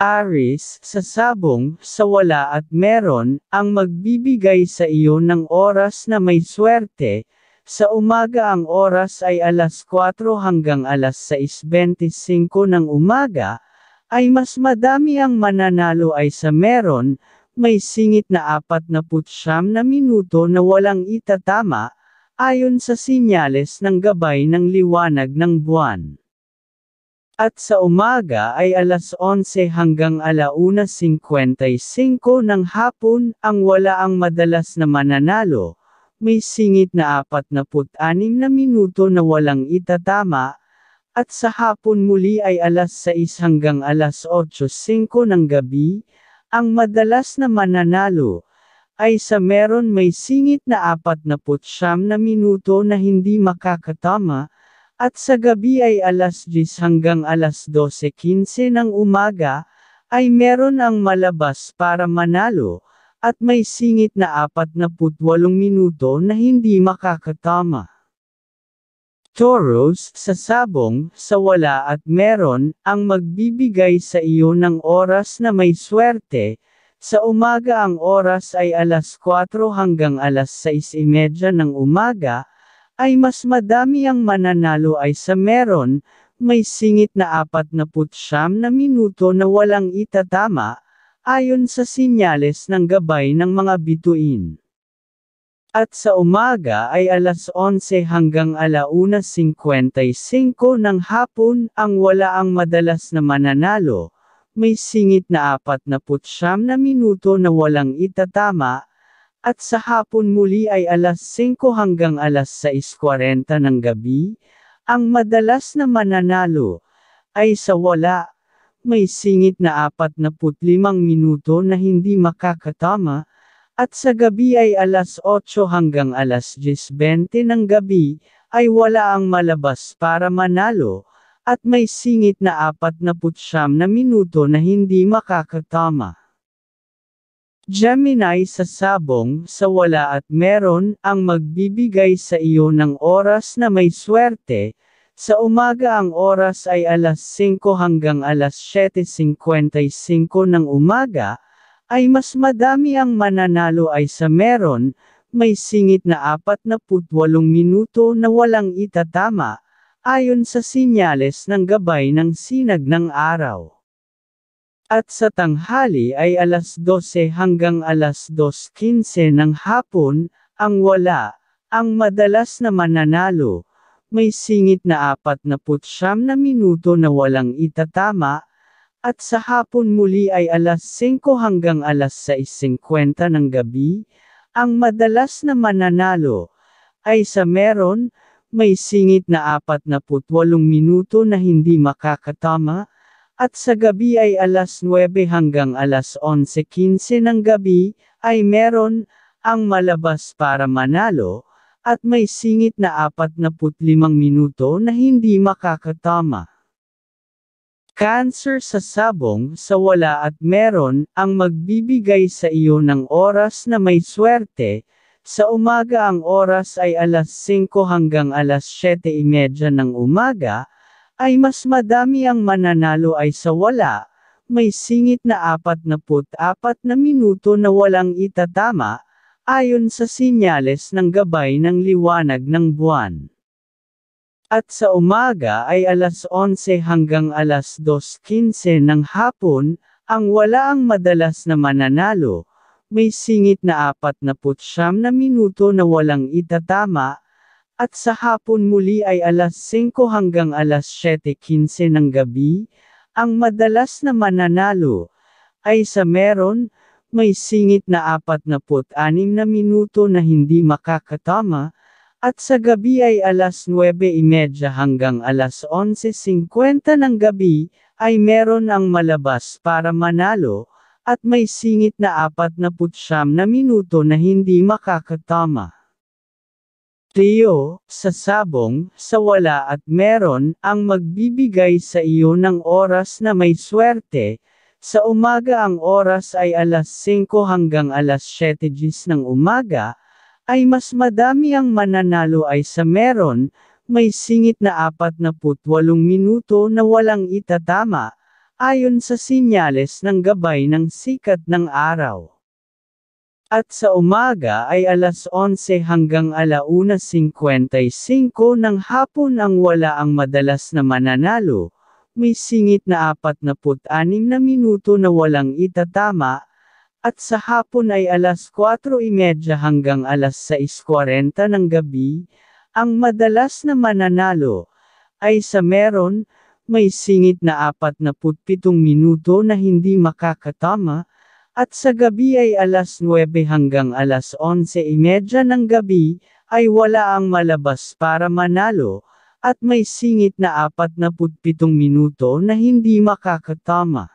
Aris, sa sabong, sa wala at meron, ang magbibigay sa iyo ng oras na may swerte, sa umaga ang oras ay alas 4 hanggang alas 6.25 ng umaga, ay mas madami ang mananalo ay sa meron, may singit na 49 na minuto na walang itatama, ayon sa sinyales ng gabay ng liwanag ng buwan at sa umaga ay alas 11 hanggang alauna 55 ng hapon ang wala ang madalas na mananalo, may singit na 46 na minuto na walang itatama, at sa hapon muli ay alas 6 hanggang alas 8.05 ng gabi, ang madalas na mananalo, ay sa meron may singit na 49 na minuto na hindi makakatama, at sa gabi ay alas 10 hanggang alas 12.15 ng umaga, ay meron ang malabas para manalo, at may singit na 48 minuto na hindi makakatama. Toros, sa sabong, sa wala at meron, ang magbibigay sa iyo ng oras na may swerte, sa umaga ang oras ay alas 4 hanggang alas 6.30 ng umaga, ay mas madami ang mananalo ay sa meron, may singit na apat na putsyam na minuto na walang itatama, ayon sa sinyales ng gabay ng mga bituin. At sa umaga ay alas 11 hanggang alauna 55 ng hapon ang wala ang madalas na mananalo, may singit na 49 na minuto na walang itatama, at sa hapon muli ay alas 5 hanggang alas 6.40 ng gabi, ang madalas na mananalo, ay sa wala, may singit na 45 minuto na hindi makakatama, at sa gabi ay alas 8 hanggang alas 10.20 ng gabi, ay wala ang malabas para manalo, at may singit na 49 na minuto na hindi makakatama. Gemini sa sabong, sa wala at meron, ang magbibigay sa iyo ng oras na may swerte, sa umaga ang oras ay alas 5 hanggang alas 7.55 ng umaga, ay mas madami ang mananalo ay sa meron, may singit na 48 minuto na walang itatama, ayon sa sinyales ng gabay ng sinag ng araw at sa tanghali ay alas 12 hanggang alas 2.15 ng hapon, ang wala, ang madalas na mananalo, may singit na apat na putsyam na minuto na walang itatama, at sa hapon muli ay alas 5 hanggang alas 6.50 ng gabi, ang madalas na mananalo, ay sa meron, may singit na apat na 48 minuto na hindi makakatama, at sa gabi ay alas 9 hanggang alas 11.15 ng gabi, ay meron, ang malabas para manalo, at may singit na 45 minuto na hindi makakatama. Cancer sa sabong sa wala at meron ang magbibigay sa iyo ng oras na may swerte, sa umaga ang oras ay alas 5 hanggang alas 7.30 ng umaga, ay mas madami ang mananalo ay sa wala, may singit na apat na put apat na minuto na walang itatama, ayon sa sinyales ng gabay ng liwanag ng buwan. At sa umaga ay alas 11 hanggang alas 2.15 ng hapon, ang wala ang madalas na mananalo, may singit na apat na 49 na minuto na walang itatama, at sa hapon muli ay alas 5 hanggang alas 7.15 ng gabi, ang madalas na mananalo, ay sa meron, may singit na 46 na minuto na hindi makakatama, at sa gabi ay alas 9.30 hanggang alas 11.50 ng gabi, ay meron ang malabas para manalo, at may singit na 49 na minuto na hindi makakatama. Teo, sa sabong, sa wala at meron, ang magbibigay sa iyo ng oras na may swerte, sa umaga ang oras ay alas 5 hanggang alas 7 gis ng umaga, ay mas madami ang mananalo ay sa meron, may singit na 48 minuto na walang itatama, ayon sa sinyales ng gabay ng sikat ng araw at sa umaga ay alas 11 hanggang alauna 55 ng hapon ang wala ang madalas na mananalo, may singit na 46 na minuto na walang itatama, at sa hapon ay alas 4.30 hanggang alas 6.40 ng gabi, ang madalas na mananalo, ay sa meron, may singit na 47 minuto na hindi makakatama, at sa gabi ay alas 9 hanggang alas 11.30 e ng gabi, ay wala ang malabas para manalo, at may singit na 47 minuto na hindi makakatama.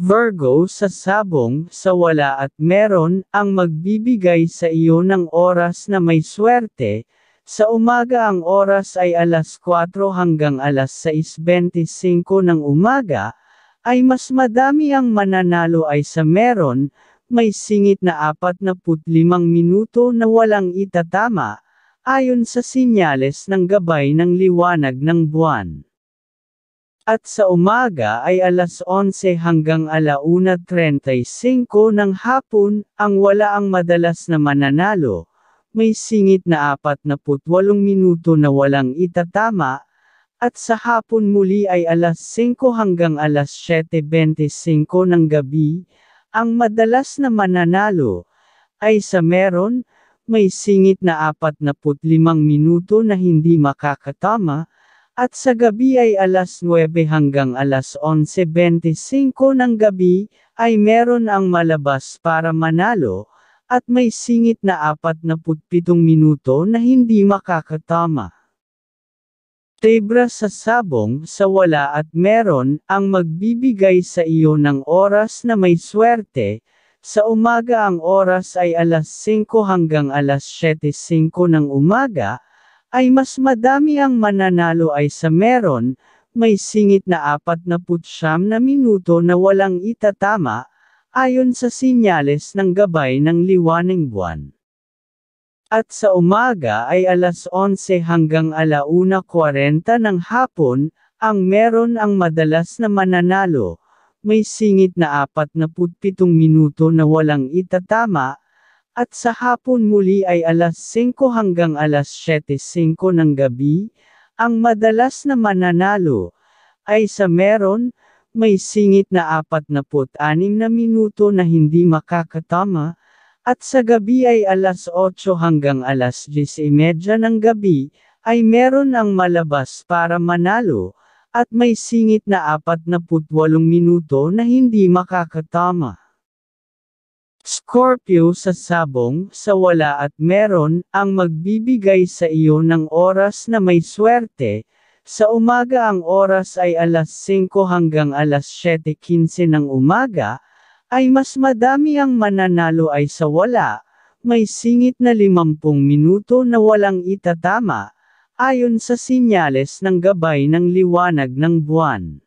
Virgo sa sabong, sa wala at meron, ang magbibigay sa iyo ng oras na may swerte, sa umaga ang oras ay alas 4 hanggang alas 6.25 ng umaga, ay mas madami ang mananalo ay sa meron, may singit na 45 minuto na walang itatama, ayon sa sinyales ng gabay ng liwanag ng buwan. At sa umaga ay alas 11 hanggang alauna 35 ng hapon, ang wala ang madalas na mananalo, may singit na 48 minuto na walang itatama, at sa hapon muli ay alas 5 hanggang alas 7.25 ng gabi, ang madalas na mananalo, ay sa meron, may singit na 45 minuto na hindi makakatama, at sa gabi ay alas 9 hanggang alas 11.25 ng gabi, ay meron ang malabas para manalo, at may singit na 47 minuto na hindi makakatama. Tebra sa sabong, sa wala at meron, ang magbibigay sa iyo ng oras na may swerte, sa umaga ang oras ay alas 5 hanggang alas 7.05 ng umaga, ay mas madami ang mananalo ay sa meron, may singit na 49 na na minuto na walang itatama, ayon sa sinyales ng gabay ng liwaneng buwan at sa umaga ay alas 11 hanggang alauna 40 ng hapon, ang meron ang madalas na mananalo, may singit na 47 minuto na walang itatama, at sa hapon muli ay alas 5 hanggang alas 7.05 ng gabi, ang madalas na mananalo, ay sa meron, may singit na 46 na minuto na hindi makakatama, at sa gabi ay alas 8 hanggang alas 10.30 e ng gabi, ay meron ang malabas para manalo, at may singit na 48 minuto na hindi makakatama. Scorpio sa sabong, sa wala at meron, ang magbibigay sa iyo ng oras na may swerte, sa umaga ang oras ay alas 5 hanggang alas 7.15 ng umaga, ay mas madami ang mananalo ay sa wala, may singit na 50 minuto na walang itatama, ayon sa sinyales ng gabay ng liwanag ng buwan.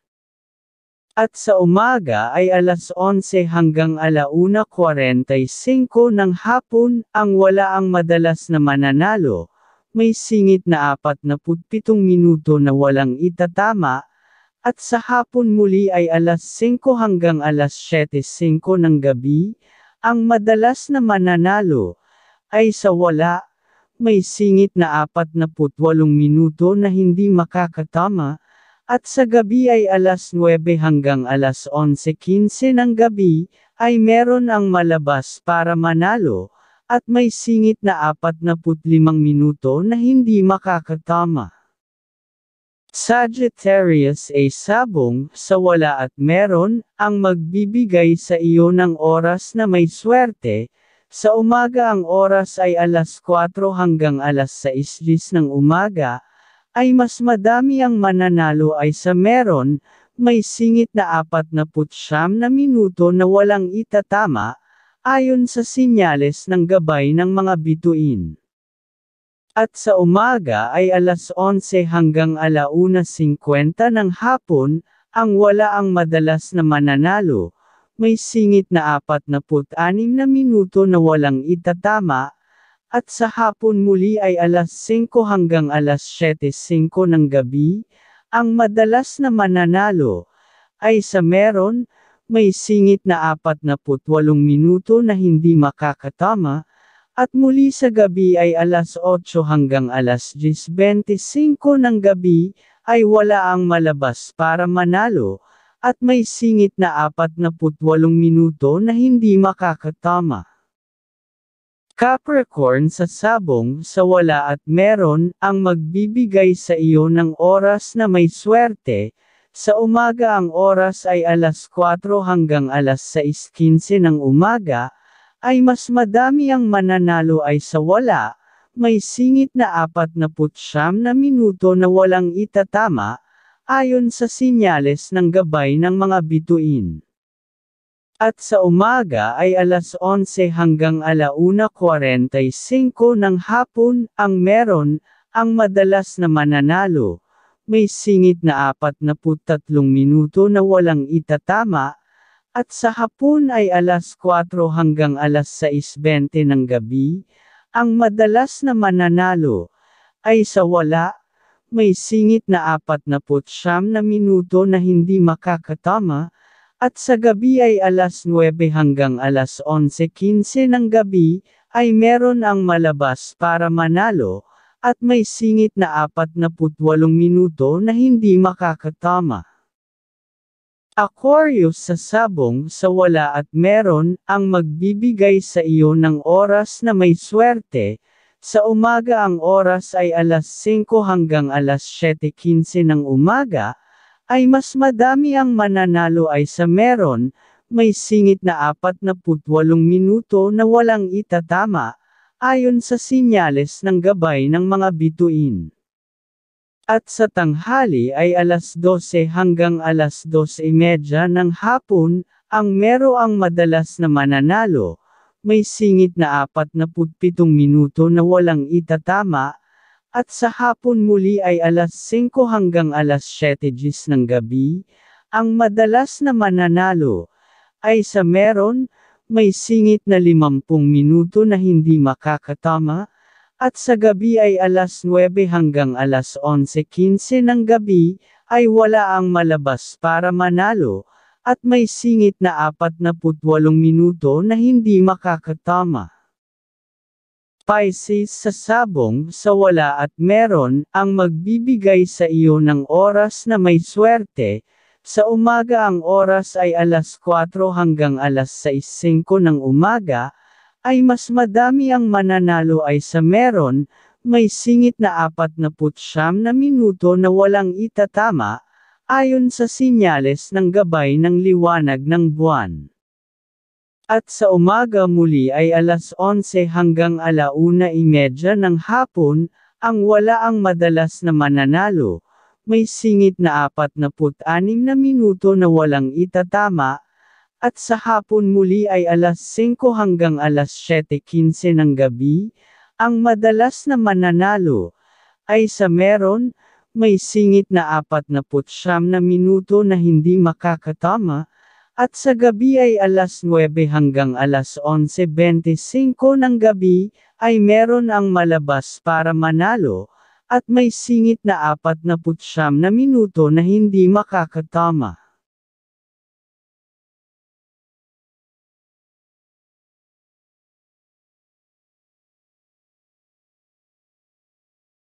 At sa umaga ay alas 11 hanggang alauna 45 ng hapon, ang wala ang madalas na mananalo, may singit na 47 minuto na walang itatama, at sa hapon muli ay alas 5 hanggang alas 7.05 ng gabi, ang madalas na mananalo, ay sa wala, may singit na 48 minuto na hindi makakatama, at sa gabi ay alas 9 hanggang alas 11.15 ng gabi, ay meron ang malabas para manalo, at may singit na 45 minuto na hindi makakatama. Sagittarius ay sabong sa wala at meron ang magbibigay sa iyo ng oras na may swerte. Sa umaga ang oras ay alas 4 hanggang alas 6 ng umaga, ay mas madami ang mananalo ay sa meron, may singit na 49 na minuto na walang itatama, ayon sa sinyales ng gabay ng mga bituin at sa umaga ay alas 11 hanggang alauna 50 ng hapon, ang wala ang madalas na mananalo, may singit na 46 na minuto na walang itatama, at sa hapon muli ay alas 5 hanggang alas 7.05 ng gabi, ang madalas na mananalo, ay sa meron, may singit na 48 minuto na hindi makakatama, at muli sa gabi ay alas 8 hanggang alas 10.25 ng gabi, ay wala ang malabas para manalo, at may singit na 48 minuto na hindi makakatama. Capricorn sa sabong sa wala at meron ang magbibigay sa iyo ng oras na may swerte, sa umaga ang oras ay alas 4 hanggang alas 6.15 ng umaga, ay mas madami ang mananalo ay sa wala, may singit na apat na putsyam na minuto na walang itatama, ayon sa sinyales ng gabay ng mga bituin. At sa umaga ay alas 11 hanggang alauna 45 ng hapon ang meron, ang madalas na mananalo, may singit na 43 minuto na walang itatama, at sa hapon ay alas 4 hanggang alas 6.20 ng gabi, ang madalas na mananalo, ay sa wala, may singit na apat na putsyam na minuto na hindi makakatama, at sa gabi ay alas 9 hanggang alas 11.15 ng gabi, ay meron ang malabas para manalo, at may singit na apat na putwalong minuto na hindi makakatama. Aquarius sa sabong sa wala at meron ang magbibigay sa iyo ng oras na may swerte, sa umaga ang oras ay alas 5 hanggang alas 7.15 ng umaga, ay mas madami ang mananalo ay sa meron, may singit na 48 minuto na walang itatama, ayon sa sinyales ng gabay ng mga bituin at sa tanghali ay alas 12 hanggang alas 12.30 ng hapon, ang mero ang madalas na mananalo, may singit na 47 minuto na walang itatama, at sa hapon muli ay alas 5 hanggang alas 7 ng gabi, ang madalas na mananalo, ay sa meron, may singit na 50 minuto na hindi makakatama, at sa gabi ay alas 9 hanggang alas 11.15 ng gabi, ay wala ang malabas para manalo, at may singit na 48 minuto na hindi makakatama. Pisces sa sabong, sa wala at meron, ang magbibigay sa iyo ng oras na may swerte, sa umaga ang oras ay alas 4 hanggang alas 6.05 ng umaga, ay mas madami ang mananalo ay sa meron, may singit na apat na putsyam na minuto na walang itatama, ayon sa sinyales ng gabay ng liwanag ng buwan. At sa umaga muli ay alas 11 hanggang alauna imedya ng hapon, ang wala ang madalas na mananalo, may singit na 46 na minuto na walang itatama, at sa hapon muli ay alas 5 hanggang alas 7.15 ng gabi, ang madalas na mananalo, ay sa meron, may singit na apat na putsyam na minuto na hindi makakatama, at sa gabi ay alas 9 hanggang alas 11.25 ng gabi, ay meron ang malabas para manalo, at may singit na apat na putsyam na minuto na hindi makakatama.